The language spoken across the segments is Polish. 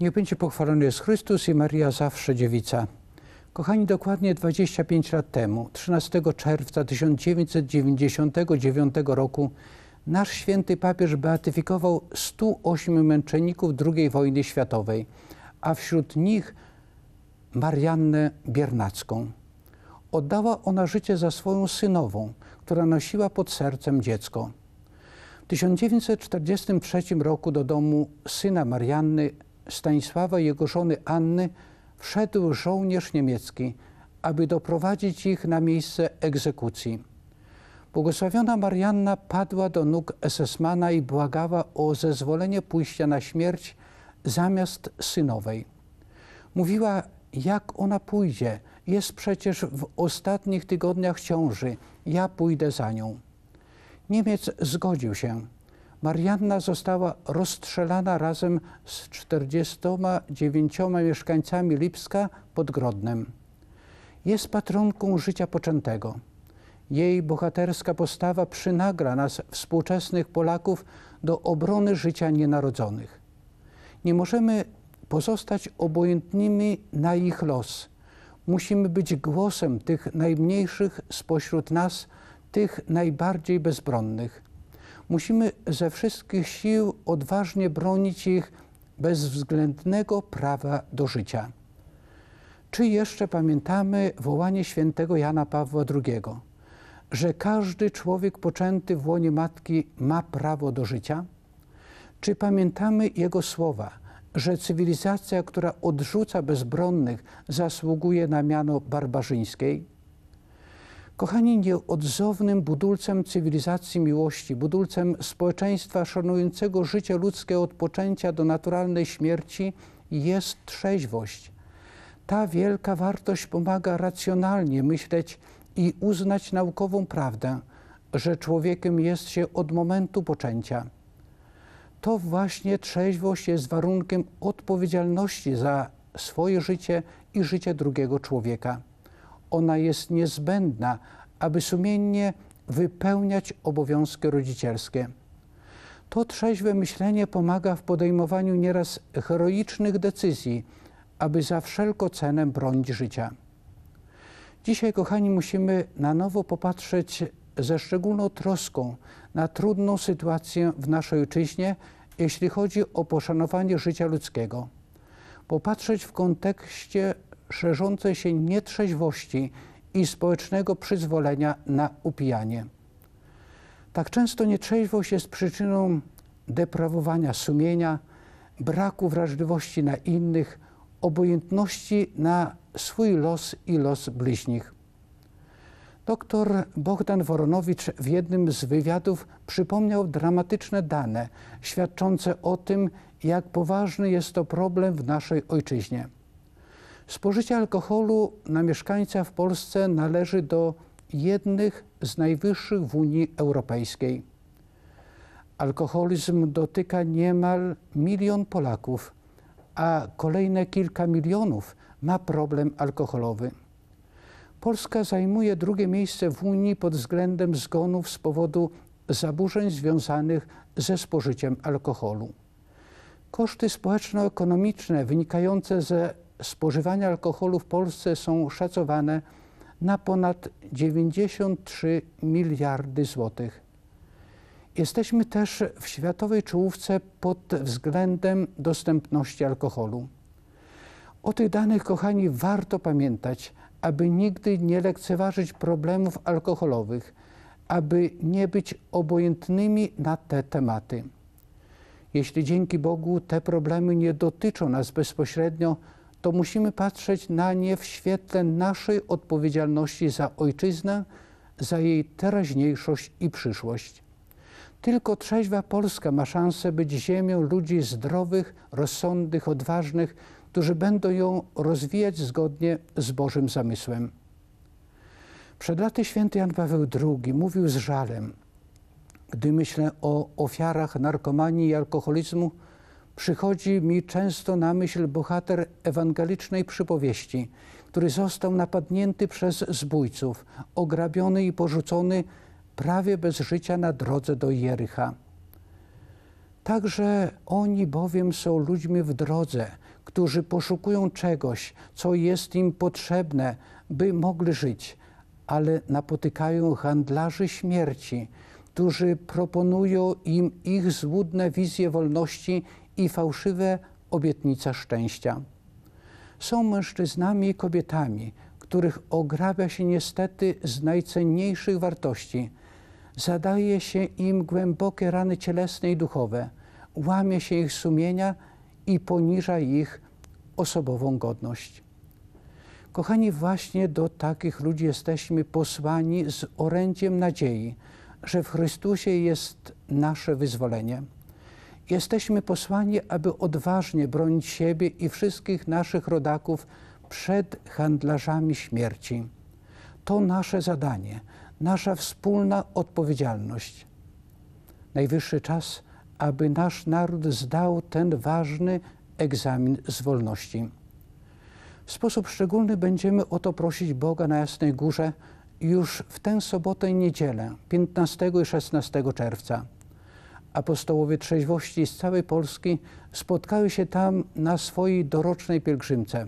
Niech będzie pochwalony jest Chrystus i Maria zawsze dziewica. Kochani, dokładnie 25 lat temu, 13 czerwca 1999 roku, nasz święty papież beatyfikował 108 męczenników II wojny światowej, a wśród nich Mariannę Biernacką. Oddała ona życie za swoją synową, która nosiła pod sercem dziecko. W 1943 roku do domu syna Marianny Stanisława i jego żony Anny wszedł żołnierz niemiecki, aby doprowadzić ich na miejsce egzekucji. Błogosławiona Marianna padła do nóg Esesmana i błagała o zezwolenie pójścia na śmierć zamiast synowej. Mówiła, jak ona pójdzie, jest przecież w ostatnich tygodniach ciąży, ja pójdę za nią. Niemiec zgodził się. Marianna została rozstrzelana razem z 49 mieszkańcami Lipska pod Grodnem. Jest patronką życia poczętego. Jej bohaterska postawa przynagra nas, współczesnych Polaków, do obrony życia nienarodzonych. Nie możemy pozostać obojętnymi na ich los. Musimy być głosem tych najmniejszych spośród nas, tych najbardziej bezbronnych. Musimy ze wszystkich sił odważnie bronić ich bezwzględnego prawa do życia. Czy jeszcze pamiętamy wołanie świętego Jana Pawła II, że każdy człowiek poczęty w łonie matki ma prawo do życia? Czy pamiętamy jego słowa, że cywilizacja, która odrzuca bezbronnych, zasługuje na miano barbarzyńskiej? Kochani, nieodzownym budulcem cywilizacji miłości, budulcem społeczeństwa szanującego życie ludzkie od poczęcia do naturalnej śmierci jest trzeźwość. Ta wielka wartość pomaga racjonalnie myśleć i uznać naukową prawdę, że człowiekiem jest się od momentu poczęcia. To właśnie trzeźwość jest warunkiem odpowiedzialności za swoje życie i życie drugiego człowieka ona jest niezbędna, aby sumiennie wypełniać obowiązki rodzicielskie. To trzeźwe myślenie pomaga w podejmowaniu nieraz heroicznych decyzji, aby za wszelką cenę bronić życia. Dzisiaj, kochani, musimy na nowo popatrzeć ze szczególną troską na trudną sytuację w naszej ojczyźnie, jeśli chodzi o poszanowanie życia ludzkiego. Popatrzeć w kontekście szerzącej się nietrzeźwości i społecznego przyzwolenia na upijanie. Tak często nietrzeźwość jest przyczyną deprawowania sumienia, braku wrażliwości na innych, obojętności na swój los i los bliźnich. Doktor Bogdan Woronowicz w jednym z wywiadów przypomniał dramatyczne dane świadczące o tym, jak poważny jest to problem w naszej ojczyźnie. Spożycie alkoholu na mieszkańca w Polsce należy do jednych z najwyższych w Unii Europejskiej. Alkoholizm dotyka niemal milion Polaków, a kolejne kilka milionów ma problem alkoholowy. Polska zajmuje drugie miejsce w Unii pod względem zgonów z powodu zaburzeń związanych ze spożyciem alkoholu. Koszty społeczno-ekonomiczne wynikające ze spożywania alkoholu w Polsce są szacowane na ponad 93 miliardy złotych. Jesteśmy też w światowej czołówce pod względem dostępności alkoholu. O tych danych, kochani, warto pamiętać, aby nigdy nie lekceważyć problemów alkoholowych, aby nie być obojętnymi na te tematy. Jeśli dzięki Bogu te problemy nie dotyczą nas bezpośrednio, to musimy patrzeć na nie w świetle naszej odpowiedzialności za ojczyznę, za jej teraźniejszość i przyszłość. Tylko trzeźwa Polska ma szansę być ziemią ludzi zdrowych, rozsądnych, odważnych, którzy będą ją rozwijać zgodnie z Bożym zamysłem. Przed laty święty Jan Paweł II mówił z żalem, gdy myślę o ofiarach narkomanii i alkoholizmu, przychodzi mi często na myśl bohater ewangelicznej przypowieści, który został napadnięty przez zbójców, ograbiony i porzucony prawie bez życia na drodze do Jericha. Także oni bowiem są ludźmi w drodze, którzy poszukują czegoś, co jest im potrzebne, by mogli żyć, ale napotykają handlarzy śmierci, którzy proponują im ich złudne wizje wolności i fałszywe obietnica szczęścia. Są mężczyznami i kobietami, których ograbia się niestety z najcenniejszych wartości. Zadaje się im głębokie rany cielesne i duchowe, łamie się ich sumienia i poniża ich osobową godność. Kochani, właśnie do takich ludzi jesteśmy posłani z orędziem nadziei, że w Chrystusie jest nasze wyzwolenie. Jesteśmy posłani, aby odważnie bronić siebie i wszystkich naszych rodaków przed handlarzami śmierci. To nasze zadanie, nasza wspólna odpowiedzialność. Najwyższy czas, aby nasz naród zdał ten ważny egzamin z wolności. W sposób szczególny będziemy o to prosić Boga na Jasnej Górze już w tę sobotę i niedzielę, 15 i 16 czerwca apostołowie trzeźwości z całej Polski spotkały się tam na swojej dorocznej pielgrzymce.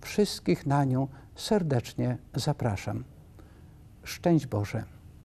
Wszystkich na nią serdecznie zapraszam. Szczęść Boże!